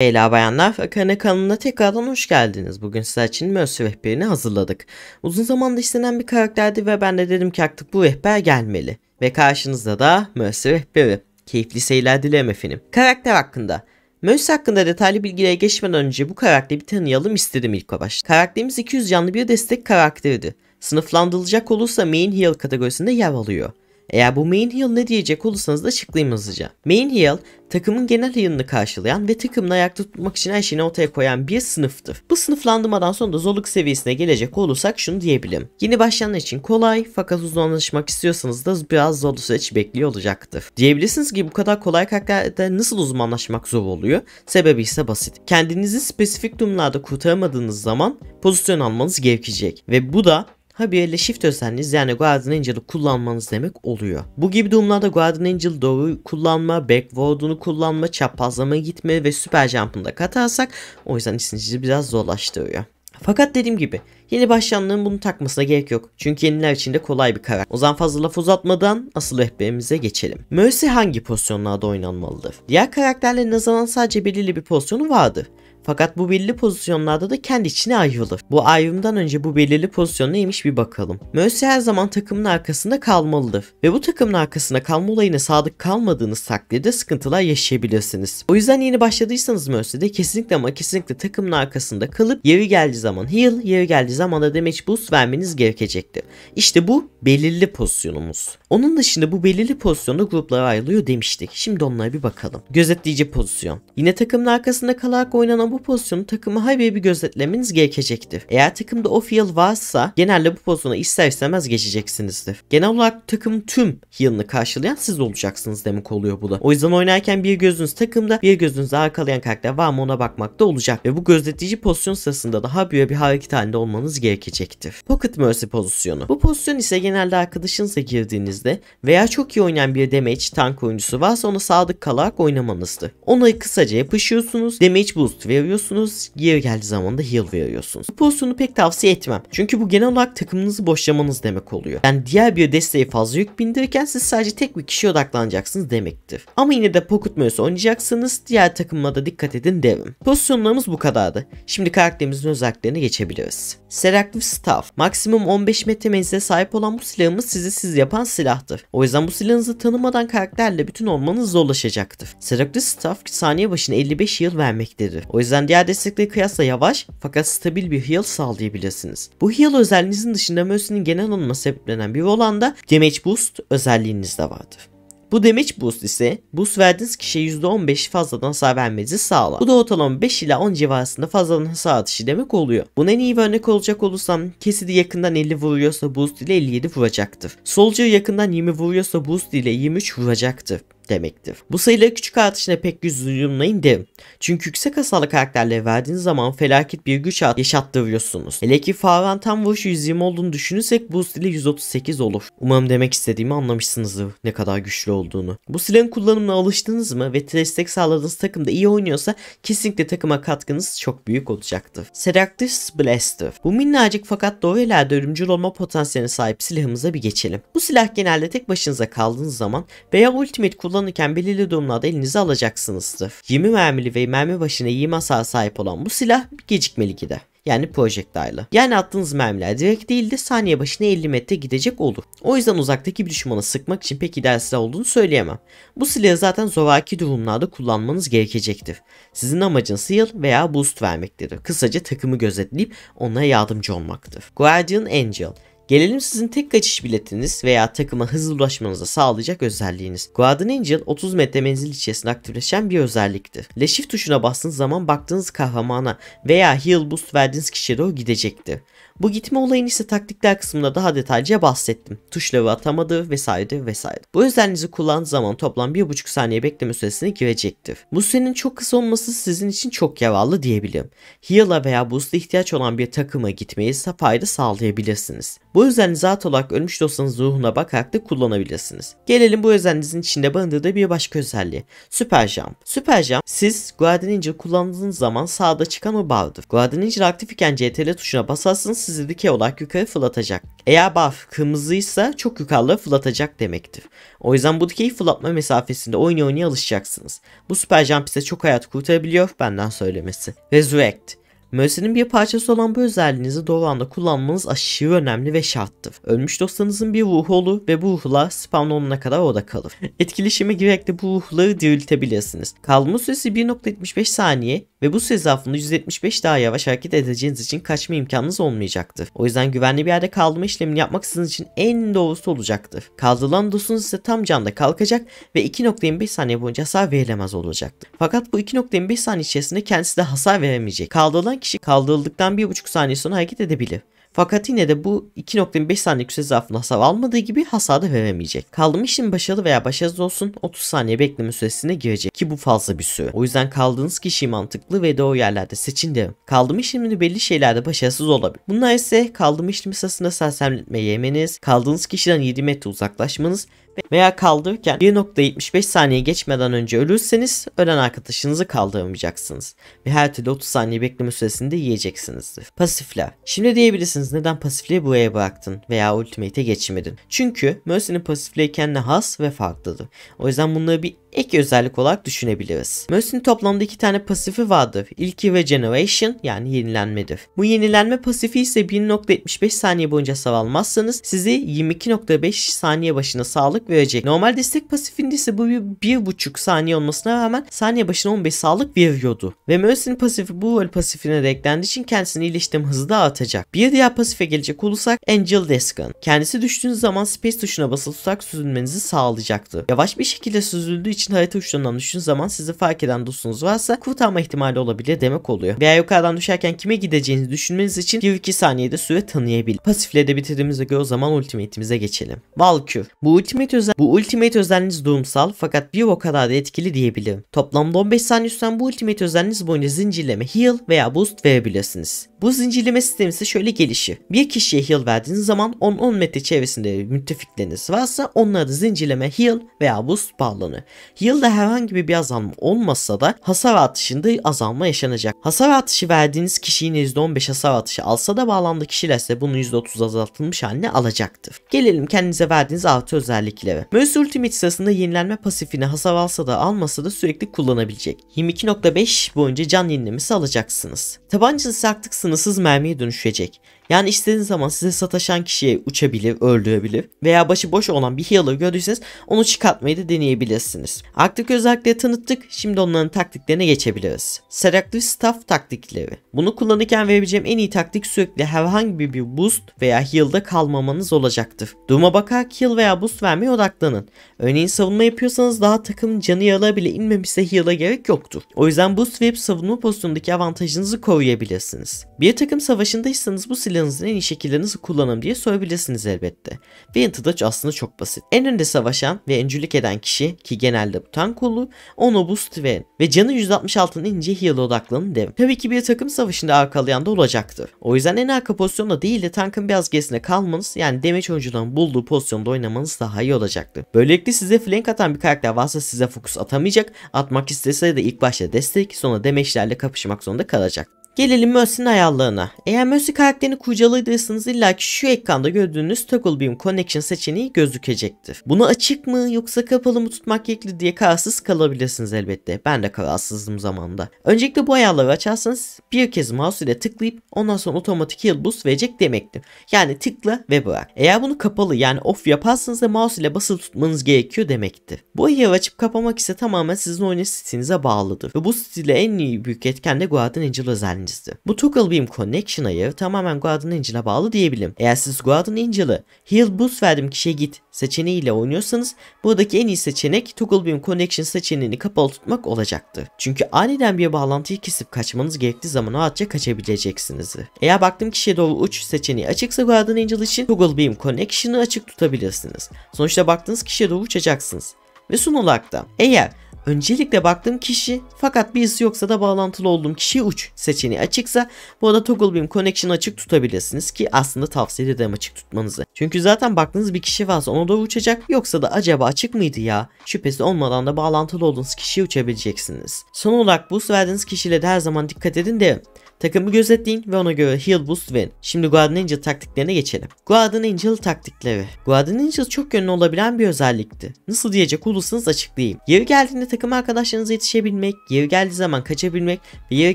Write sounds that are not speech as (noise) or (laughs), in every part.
Beyler bayanlar Fakirhane kanalına tekrardan hoş geldiniz. Bugün sizler için Mercy rehberini hazırladık. Uzun zamanda istenen bir karakterdi ve ben de dedim ki artık bu rehber gelmeli. Ve karşınızda da Mercy rehberi. Keyifli seyirler dilerim efendim. Karakter hakkında. Mercy hakkında detaylı bilgilere geçmeden önce bu karakteri bir tanıyalım istedim ilk başta. Karakterimiz 200 canlı bir destek karakteridir. Sınıflandırılacak olursa Main Heal kategorisinde yer alıyor. Eğer bu main heel ne diyecek olursanız da açıklayayım hızlıca. Main heel takımın genel yılını karşılayan ve takımını ayakta tutmak için her şeyini ortaya koyan bir sınıftır. Bu sınıflandırmadan sonra da zorluk seviyesine gelecek olursak şunu diyebilirim. Yeni başlayanlar için kolay fakat uzmanlaşmak istiyorsanız da biraz zorlu süreç bekliyor olacaktır. Diyebilirsiniz ki bu kadar kolay karakterde nasıl uzmanlaşmak zor oluyor? Sebebi ise basit. Kendinizi spesifik durumlarda kurtaramadığınız zaman pozisyon almanız gerekecek ve bu da Habire shift özelliğiniz yani Guardian Angel'ı kullanmanız demek oluyor. Bu gibi durumlarda Guardian Angel doğru kullanma, backward'unu kullanma, çaprazlama gitme ve süper jump'ını da katarsak o yüzden işinizi biraz zorlaştırıyor. Fakat dediğim gibi yeni başlayanların bunu takmasına gerek yok. Çünkü yeniler için de kolay bir karar. O zaman fazla laf uzatmadan asıl rehberimize geçelim. Mercy hangi pozisyonlarda oynanmalıdır? Diğer karakterlerin nazaran sadece belirli bir pozisyonu vardır. Fakat bu belirli pozisyonlarda da kendi içine ayrılır. Bu ayrımdan önce bu belirli pozisyon neymiş bir bakalım. Mösyö her zaman takımın arkasında kalmalıdır. Ve bu takımın arkasında kalma olayına sadık kalmadığınız takdirde sıkıntılar yaşayabilirsiniz. O yüzden yeni başladıysanız Mösyö'de kesinlikle ama kesinlikle takımın arkasında kalıp yeri geldiği zaman heal, yeri geldiği zaman da damage boost vermeniz gerekecektir. İşte bu belirli pozisyonumuz. Onun dışında bu belirli pozisyonda gruplara ayrılıyor demiştik. Şimdi onlara bir bakalım. Gözetleyici pozisyon. Yine takımın arkasında kalarak oynanan bu pozisyonu takımı haberi bir gözetlemeniz gerekecektir. Eğer takımda o fiil varsa genelde bu pozisyona ister istemez geçeceksinizdir. Genel olarak takım tüm heal'ını karşılayan siz olacaksınız demek oluyor bu da. O yüzden oynarken bir gözünüz takımda bir gözünüz arkalayan karakter var mı ona bakmakta olacak ve bu gözetleyici pozisyon sırasında daha büyük bir hareket halinde olmanız gerekecektir. Pocket Mercy pozisyonu. Bu pozisyon ise genelde arkadaşınızla girdiğiniz elinizde veya çok iyi oynayan bir damage tank oyuncusu varsa onu sadık kalarak oynamanızdı. Ona kısaca yapışıyorsunuz, damage boost veriyorsunuz, geri geldiği zaman da heal veriyorsunuz. Bu pozisyonu pek tavsiye etmem. Çünkü bu genel olarak takımınızı boşlamanız demek oluyor. Yani diğer bir desteği fazla yük bindirirken siz sadece tek bir kişiye odaklanacaksınız demektir. Ama yine de Pocket Mouse oynayacaksınız, diğer takımına da dikkat edin derim. Pozisyonlarımız bu kadardı. Şimdi karakterimizin özelliklerine geçebiliriz. Selective Staff, maksimum 15 metre menzile sahip olan bu silahımız sizi siz yapan silah silahtır. O yüzden bu silahınızı tanımadan karakterle bütün olmanız zorlaşacaktır. Sürekli staff saniye başına 55 heal vermektedir. O yüzden diğer destekleri kıyasla yavaş fakat stabil bir heal sağlayabilirsiniz. Bu heal özelliğinizin dışında Mercy'nin genel olma sebeplenen bir da damage boost özelliğiniz de vardır. Bu damage boost ise boost verdiğiniz kişiye %15 fazladan hasar vermenizi sağlar. Bu da ortalama 5 ile 10 civarında fazladan hasar atışı demek oluyor. Buna en iyi bir örnek olacak olursam kesidi yakından 50 vuruyorsa boost ile 57 vuracaktır. Soldier yakından 20 vuruyorsa boost ile 23 vuracaktır demektir. Bu sayıları küçük artışına pek yüz yumlayın derim. Çünkü yüksek hasarlı karakterlere verdiğiniz zaman felaket bir güç at yaşattırıyorsunuz. Hele ki Farhan tam vuruşu 120 olduğunu düşünürsek bu ile 138 olur. Umarım demek istediğimi anlamışsınızdır ne kadar güçlü olduğunu. Bu silahın kullanımına alıştınız mı ve destek sağladığınız takımda iyi oynuyorsa kesinlikle takıma katkınız çok büyük olacaktır. Seraktis Blaster. Bu minnacık fakat doğru ileride ölümcül olma potansiyeline sahip silahımıza bir geçelim. Bu silah genelde tek başınıza kaldığınız zaman veya ultimate kullan kullanırken belirli durumlarda elinize alacaksınızdır. 20 mermili ve mermi başına 20 hasar sahip olan bu silah gecikmeli gide yani projektaylı. Yani attığınız mermiler direkt değil de saniye başına 50 metre gidecek olur. O yüzden uzaktaki bir düşmana sıkmak için pek ideal silah olduğunu söyleyemem. Bu silahı zaten zoraki durumlarda kullanmanız gerekecektir. Sizin amacınız heal veya boost vermektedir. Kısaca takımı gözetleyip onlara yardımcı olmaktır. Guardian Angel Gelelim sizin tek kaçış biletiniz veya takıma hızlı ulaşmanızı sağlayacak özelliğiniz. Guardian Angel 30 metre menzil içerisinde aktifleşen bir özellikti. Leşif tuşuna bastığınız zaman baktığınız kahramana veya heal boost verdiğiniz kişiye doğru gidecekti. Bu gitme olayını ise taktikler kısmında daha detaylıca bahsettim. Tuş levi atamadı vesaire vesaire. Bu özelliğinizi kullandığı zaman toplam 1.5 saniye bekleme süresine girecektir. Bu sürenin çok kısa olması sizin için çok yararlı diyebilirim. Heal'a veya boost'a ihtiyaç olan bir takıma gitmeyi ise fayda sağlayabilirsiniz. Bu özelliği zat olarak ölmüş dostunuz ruhuna bakarak da kullanabilirsiniz. Gelelim bu özelliğinizin içinde barındırdığı bir başka özelliği. Süper Jump. Süper Jump siz Guardian Angel kullandığınız zaman sağda çıkan o bardır. Guardian Angel aktif iken CTL tuşuna basarsınız sizi dikey olarak yukarı fırlatacak. Eğer buff kırmızıysa çok yukarılara fırlatacak demektir. O yüzden bu dikey fırlatma mesafesinde oyun oynaya alışacaksınız. Bu süper jump ise çok hayat kurtarabiliyor benden söylemesi. Resurrect. Mercy'nin bir parçası olan bu özelliğinizi doğru anda kullanmanız aşırı önemli ve şarttır. Ölmüş dostlarınızın bir ruhu olur ve bu ruhla spawn olana kadar orada kalır. (laughs) Etkileşime girerek de bu ruhları diriltebilirsiniz. Kalma süresi 1.75 saniye ve bu süre zarfında 175 daha yavaş hareket edeceğiniz için kaçma imkanınız olmayacaktır. O yüzden güvenli bir yerde kalma işlemini yapmak sizin için en doğrusu olacaktır. Kaldırılan dostunuz ise tam canda kalkacak ve 2.25 saniye boyunca hasar verilemez olacaktır. Fakat bu 2.25 saniye içerisinde kendisi de hasar veremeyecek. Kaldırılan kişi kaldırıldıktan 1,5 saniye sonra hareket edebilir. Fakat yine de bu 2.5 saniye süre zarfında hasar almadığı gibi hasar veremeyecek. Kaldırma işin başarılı veya başarısız olsun 30 saniye bekleme süresine girecek ki bu fazla bir süre. O yüzden kaldığınız kişiyi mantıklı ve doğru yerlerde seçin derim. Kaldırma işlemini belli şeylerde başarısız olabilir. Bunlar ise kaldırma işlemi sırasında sersemletme yemeniz, kaldığınız kişiden 7 metre uzaklaşmanız veya kaldırırken 1.75 saniye geçmeden önce ölürseniz ölen arkadaşınızı kaldıramayacaksınız ve her türlü 30 saniye bekleme süresinde yiyeceksinizdir. Pasifler. Şimdi diyebilirsiniz neden pasifliği buraya bıraktın veya ultimate'e geçmedin. Çünkü Mercy'nin pasifliği kendine has ve farklıdır. O yüzden bunları bir ek özellik olarak düşünebiliriz. Mercy'nin toplamda iki tane pasifi vardır. İlki Regeneration yani yenilenmedir. Bu yenilenme pasifi ise 1.75 saniye boyunca savalmazsanız sizi 22.5 saniye başına sağlık verecek. Normal destek pasifinde ise bu bir, bir buçuk saniye olmasına rağmen saniye başına 15 sağlık veriyordu. Ve Mercy'nin pasifi bu rol pasifine de eklendiği için kendisini iyileştirme hızı da artacak. Bir diğer pasife gelecek olursak Angel Deskin Kendisi düştüğünüz zaman space tuşuna basılı tutarak süzülmenizi sağlayacaktı. Yavaş bir şekilde süzüldüğü için harita uçlarından düştüğünüz zaman sizi fark eden dostunuz varsa kurtarma ihtimali olabilir demek oluyor. Veya yukarıdan düşerken kime gideceğinizi düşünmeniz için 1-2 saniyede süre tanıyabilir. Pasifle de bitirdiğimizde göre o zaman ultimate'imize geçelim. Valkyr Bu ultimate ultimate özel bu ultimate özelliğiniz durumsal fakat bir o kadar da etkili diyebilirim. Toplamda 15 saniye süren bu ultimate özelliğiniz boyunca zincirleme heal veya boost verebilirsiniz. Bu zincirleme sistemi ise şöyle gelişi: Bir kişiye heal verdiğiniz zaman 10-10 metre çevresinde müttefikleriniz varsa onlara da zincirleme heal veya boost bağlanır. Heal Heal'da herhangi bir azalma olmasa da hasar atışında azalma yaşanacak. Hasar atışı verdiğiniz kişinin %15 hasar atışı alsa da bağlandığı kişiler ise bunun %30 azaltılmış haline alacaktır. Gelelim kendinize verdiğiniz artı özellik etkileme. Mösyö Ultimate sırasında yenilenme pasifini hasar alsa da almasa da sürekli kullanabilecek. 22.5 boyunca can yenilemesi alacaksınız. Tabancası artık sınırsız mermiye dönüşecek. Yani istediğiniz zaman size sataşan kişiye uçabilir, öldürebilir veya başı boş olan bir healer gördüyseniz onu çıkartmayı da deneyebilirsiniz. Artık özellikleri tanıttık. Şimdi onların taktiklerine geçebiliriz. Seductive Staff taktikleri. Bunu kullanırken verebileceğim en iyi taktik sürekli herhangi bir boost veya heal'da kalmamanız olacaktır. Duruma bakarak heal veya boost vermeye odaklanın. Örneğin savunma yapıyorsanız daha takım canı yaralı bile inmemişse heal'a gerek yoktur. O yüzden boost verip savunma pozisyonundaki avantajınızı koruyabilirsiniz. Bir takım savaşındaysanız bu silah silahınızın en iyi şekilde nasıl kullanım diye sorabilirsiniz elbette. Ve Intouch aslında çok basit. En önde savaşan ve öncülük eden kişi ki genelde bu tank olur, onu boost Steven ve canı %66'nın ince heal odaklanın dev. Tabii ki bir takım savaşında arkalayan da olacaktır. O yüzden en arka pozisyonda değil de tankın biraz gerisinde kalmanız yani damage oyuncuların bulduğu pozisyonda oynamanız daha iyi olacaktır. Böylelikle size flank atan bir karakter varsa size fokus atamayacak, atmak istese de ilk başta destek sonra damage'lerle kapışmak zorunda kalacak. Gelelim Mösy'nin ayarlarına. Eğer Mössy karakterini kurcaladıysanız illaki şu ekranda gördüğünüz Toggle Beam Connection seçeneği gözükecektir. Bunu açık mı yoksa kapalı mı tutmak gerekli diye kararsız kalabilirsiniz elbette. Ben de kararsızdım zamanında. Öncelikle bu ayarları açarsanız bir kez mouse ile tıklayıp ondan sonra otomatik heal boost verecek demektir. Yani tıkla ve bırak. Eğer bunu kapalı yani off yaparsanız da mouse ile basılı tutmanız gerekiyor demektir. Bu ayarı açıp kapamak ise tamamen sizin oynayış stilinize bağlıdır. Ve bu stile en iyi büyük etken de Guardian Angel özelliği öğrencisi. Bu Tucklebeam Connection ayı tamamen Guardian Angel'a bağlı diyebilirim. Eğer siz Guardian Angel'ı Heal Boost verdim kişiye git seçeneğiyle oynuyorsanız buradaki en iyi seçenek Tucklebeam Connection seçeneğini kapalı tutmak olacaktı. Çünkü aniden bir bağlantıyı kesip kaçmanız gerektiği zaman rahatça kaçabileceksiniz. Eğer baktım kişiye doğru uç seçeneği açıksa Guardian Angel için Tucklebeam Connection'ı açık tutabilirsiniz. Sonuçta baktığınız kişiye doğru uçacaksınız. Ve son olarak da eğer Öncelikle baktığım kişi fakat birisi yoksa da bağlantılı olduğum kişiye uç seçeneği açıksa bu arada toggle beam connection açık tutabilirsiniz ki aslında tavsiye ederim açık tutmanızı. Çünkü zaten baktığınız bir kişi varsa ona da uçacak yoksa da acaba açık mıydı ya şüphesi olmadan da bağlantılı olduğunuz kişiye uçabileceksiniz. Son olarak boost verdiğiniz kişiyle de her zaman dikkat edin de Takımı gözetleyin ve ona göre heal boost verin. Şimdi Guardian Angel taktiklerine geçelim. Guardian Angel taktikleri. Guardian Angel çok yönlü olabilen bir özellikti. Nasıl diyecek olursanız açıklayayım. Yeri geldiğinde takım arkadaşlarınıza yetişebilmek, yeri geldiği zaman kaçabilmek ve yeri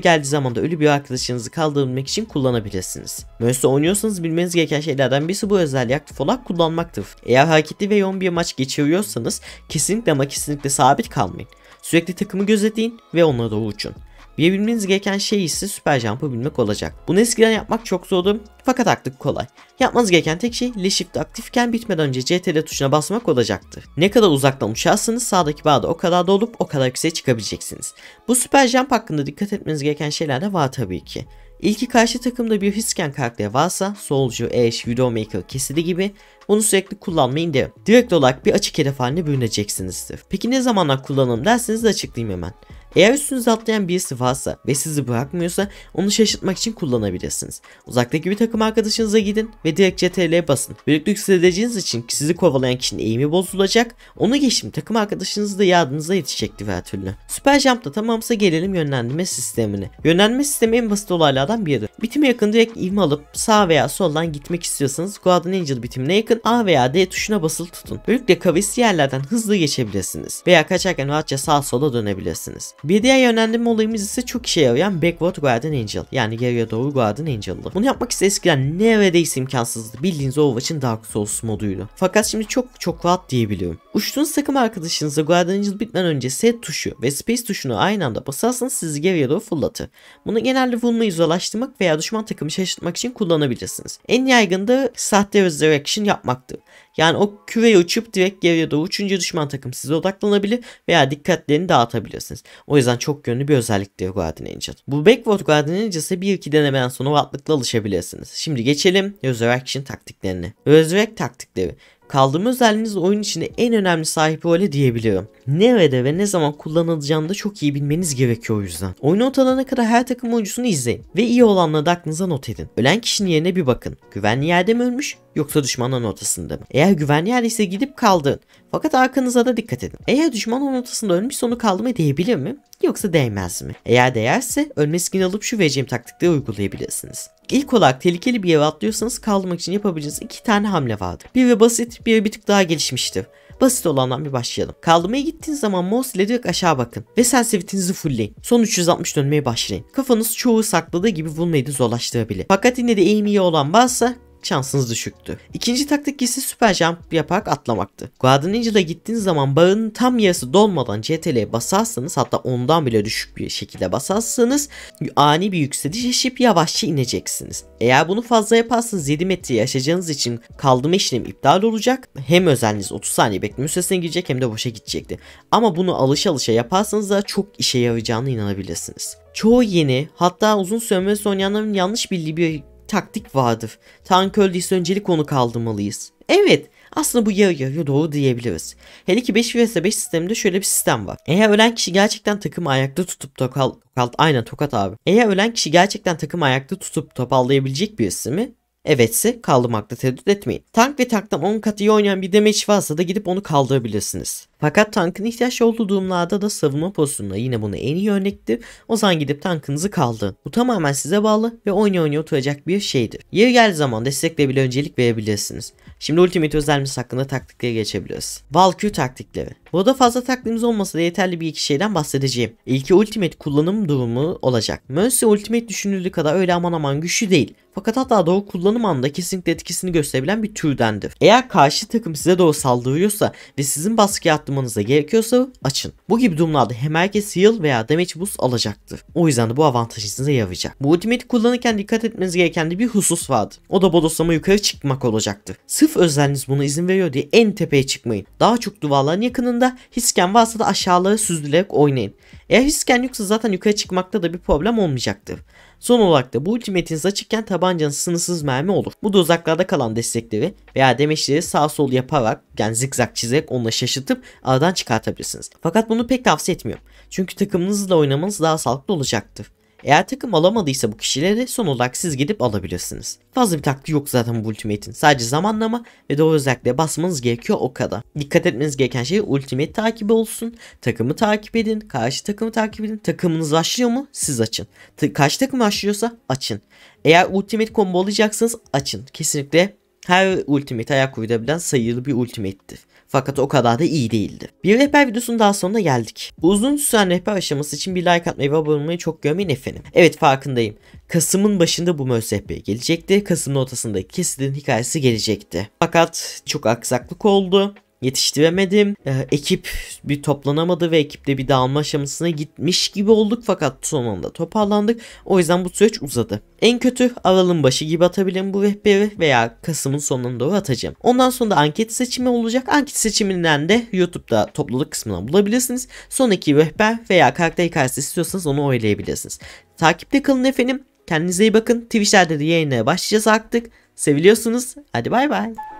geldiği zaman da ölü bir arkadaşınızı kaldırabilmek için kullanabilirsiniz. Mörs'te oynuyorsanız bilmeniz gereken şeylerden birisi bu özelliği aktif olarak kullanmaktır. Eğer hareketli ve yoğun bir maç geçiriyorsanız kesinlikle ama kesinlikle sabit kalmayın. Sürekli takımı gözetleyin ve onlara doğru uçun. Bilebilmeniz gereken şey ise süper jump'ı bilmek olacak. Bunu eskiden yapmak çok zordu fakat artık kolay. Yapmanız gereken tek şey L shift aktifken bitmeden önce CTRL tuşuna basmak olacaktı. Ne kadar uzaktan uçarsanız sağdaki bağda o kadar da olup o kadar yükseğe çıkabileceksiniz. Bu süper jump hakkında dikkat etmeniz gereken şeyler de var tabii ki. İlki karşı takımda bir hisken karakteri varsa Solcu, Ashe, Widowmaker kesidi gibi onu sürekli kullanmayın derim. Direkt olarak bir açık hedef haline bürüneceksinizdir. Peki ne zamanlar kullanalım derseniz de açıklayayım hemen. Eğer üstünüze atlayan birisi varsa ve sizi bırakmıyorsa onu şaşırtmak için kullanabilirsiniz. Uzaktaki bir takım arkadaşınıza gidin ve direkt CTRL'ye basın. Birlikte yükseleceğiniz için sizi kovalayan kişinin eğimi bozulacak. Onu geçin. takım arkadaşınız da yardımınıza yetişecektir her türlü. Süper Jump'ta tamamsa gelelim yönlendirme sistemine. Yönlendirme sistemi en basit olaylardan biri. Bitime yakın direkt ivme alıp sağ veya soldan gitmek istiyorsanız Guardian Angel bitimine yakın A veya D tuşuna basılı tutun. Böylelikle kavisli yerlerden hızlı geçebilirsiniz veya kaçarken rahatça sağ sola dönebilirsiniz. Bir diğer yönlendirme olayımız ise çok işe yarayan Backward Guardian Angel. Yani geriye doğru Guardian Angel'dı. Bunu yapmak ise eskiden neredeyse imkansızdı. Bildiğiniz Overwatch'ın Dark Souls moduydu. Fakat şimdi çok çok rahat diyebiliyorum. Uçtuğunuz takım arkadaşınıza Guardian Angel bitmeden önce Set tuşu ve Space tuşunu aynı anda basarsanız sizi geriye doğru fırlatır. Bunu genelde vurmayı zorlaştırmak veya düşman takımı şaşırtmak için kullanabilirsiniz. En yaygın da sahte resurrection yapmaktır. Yani o küveyi uçup direkt geriye doğru üçüncü düşman takım size odaklanabilir veya dikkatlerini dağıtabilirsiniz. O yüzden çok yönlü bir özellik diyor Guardian Angel. Bu Backward Guardian Angel ise 1-2 denemeden sonra rahatlıkla alışabilirsiniz. Şimdi geçelim Resurrection taktiklerine. Resurrect taktikleri Kaldırma özelliğiniz oyun içinde en önemli sahip öyle diyebilirim. Nerede ve ne zaman kullanılacağını da çok iyi bilmeniz gerekiyor o yüzden. oyun ortalana kadar her takım oyuncusunu izleyin ve iyi olanları da aklınıza not edin. Ölen kişinin yerine bir bakın. Güvenli yerde mi ölmüş yoksa düşmanın ortasında mı? Eğer güvenli yerde ise gidip kaldırın. Fakat arkanıza da dikkat edin. Eğer düşmanın ortasında ölmüş onu kaldırmaya değebilir mi? Yoksa değmez mi? Eğer değerse ölme skin alıp şu vereceğim taktikleri uygulayabilirsiniz. İlk olarak tehlikeli bir yere atlıyorsanız kaldırmak için yapabileceğiniz iki tane hamle vardır. ve basit, biri bir tık daha gelişmiştir. Basit olandan bir başlayalım. Kaldırmaya gittiğiniz zaman mouse ile direkt aşağı bakın ve sensitivity'nizi fullleyin. Son 360 dönmeye başlayın. Kafanız çoğu sakladığı gibi vurmayı da zorlaştırabilir. Fakat yine de eğimi iyi olan varsa şansınız düşüktü. İkinci taktik ise süper jump yaparak atlamaktı. Guardian Ninja'da gittiğiniz zaman bağın tam yarısı dolmadan CTL'ye basarsanız hatta ondan bile düşük bir şekilde basarsanız ani bir yükseliş yaşayıp yavaşça ineceksiniz. Eğer bunu fazla yaparsanız 7 metre yaşayacağınız için kaldırma işlemi iptal olacak. Hem özeliniz 30 saniye bekleme süresine girecek hem de boşa gidecekti. Ama bunu alış alışa yaparsanız da çok işe yarayacağına inanabilirsiniz. Çoğu yeni hatta uzun sürmesi oynayanların yanlış bildiği bir taktik vardır. Tank öldüyse öncelik onu kaldırmalıyız. Evet aslında bu yarı yarıya doğru diyebiliriz. Hele ki 5 vs 5 sisteminde şöyle bir sistem var. Eğer ölen kişi gerçekten takımı ayakta tutup tokal... Tokat, aynen tokat abi. Eğer ölen kişi gerçekten takımı ayakta tutup topallayabilecek birisi mi? Evetse kaldırmakta tereddüt etmeyin. Tank ve tanktan 10 kat iyi oynayan bir damage varsa da gidip onu kaldırabilirsiniz. Fakat tankın ihtiyaç olduğu durumlarda da savunma postunda yine bunu en iyi örnekti. zaman gidip tankınızı kaldı. Bu tamamen size bağlı ve oyna oyna oturacak bir şeydir. Yeri geldiği zaman destekle bile öncelik verebilirsiniz. Şimdi Ultimate özelmiş hakkında taktiklere geçebiliriz. Valkyrie taktikleri. Burada fazla taktiğimiz olmasa da yeterli bir iki şeyden bahsedeceğim. İlki Ultimate kullanım durumu olacak. Mercy Ultimate düşünüldüğü kadar öyle aman aman güçlü değil. Fakat hatta doğru kullanım anında kesinlikle etkisini gösterebilen bir türdendir. Eğer karşı takım size doğru saldırıyorsa ve sizin baskıya yaptırmanıza gerekiyorsa açın. Bu gibi durumlarda hem herkes heal veya damage boost alacaktır. O yüzden de bu avantaj size yarayacak. Bu ultimate kullanırken dikkat etmeniz gereken de bir husus vardı. O da bodoslama yukarı çıkmak olacaktı. Sırf özelliğiniz buna izin veriyor diye en tepeye çıkmayın. Daha çok duvarların yakınında hisken varsa da aşağılara süzülerek oynayın. Eğer hisken yoksa zaten yukarı çıkmakta da bir problem olmayacaktır. Son olarak da bu ultimatiniz açıkken tabancanız sınırsız mermi olur. Bu da uzaklarda kalan destekleri veya demeçleri sağ sol yaparak yani zikzak çizerek onunla şaşırtıp aradan çıkartabilirsiniz. Fakat bunu pek tavsiye etmiyorum. Çünkü takımınızla oynamanız daha sağlıklı olacaktır. Eğer takım alamadıysa bu kişileri son olarak siz gidip alabilirsiniz. Fazla bir taktiği yok zaten bu ultimate'in. Sadece zamanlama ve doğru özellikle basmanız gerekiyor o kadar. Dikkat etmeniz gereken şey ultimate takibi olsun. Takımı takip edin. Karşı takımı takip edin. Takımınız başlıyor mu? Siz açın. T karşı takım başlıyorsa açın. Eğer ultimate combo alacaksınız açın. Kesinlikle her ultimate ayak uydurabilen sayılı bir ultimate'tir. Fakat o kadar da iyi değildi. Bir rehber videosunun daha sonuna geldik. Uzun süren rehber aşaması için bir like atmayı ve abone olmayı çok görmeyin efendim. Evet farkındayım. Kasım'ın başında bu Mörs rehberi gelecekti. Kasım'ın ortasındaki Kesil'in hikayesi gelecekti. Fakat çok aksaklık oldu yetiştiremedim. E, ekip bir toplanamadı ve ekipte bir dağılma aşamasına gitmiş gibi olduk fakat sonunda toparlandık. O yüzden bu süreç uzadı. En kötü Aral'ın başı gibi atabilirim bu rehberi veya Kasım'ın sonuna doğru atacağım. Ondan sonra da anket seçimi olacak. Anket seçiminden de YouTube'da topluluk kısmından bulabilirsiniz. Son iki rehber veya karakter hikayesi istiyorsanız onu oylayabilirsiniz. Takipte kalın efendim. Kendinize iyi bakın. Twitch'lerde de yayınlara başlayacağız artık. Seviliyorsunuz. Hadi bay bay.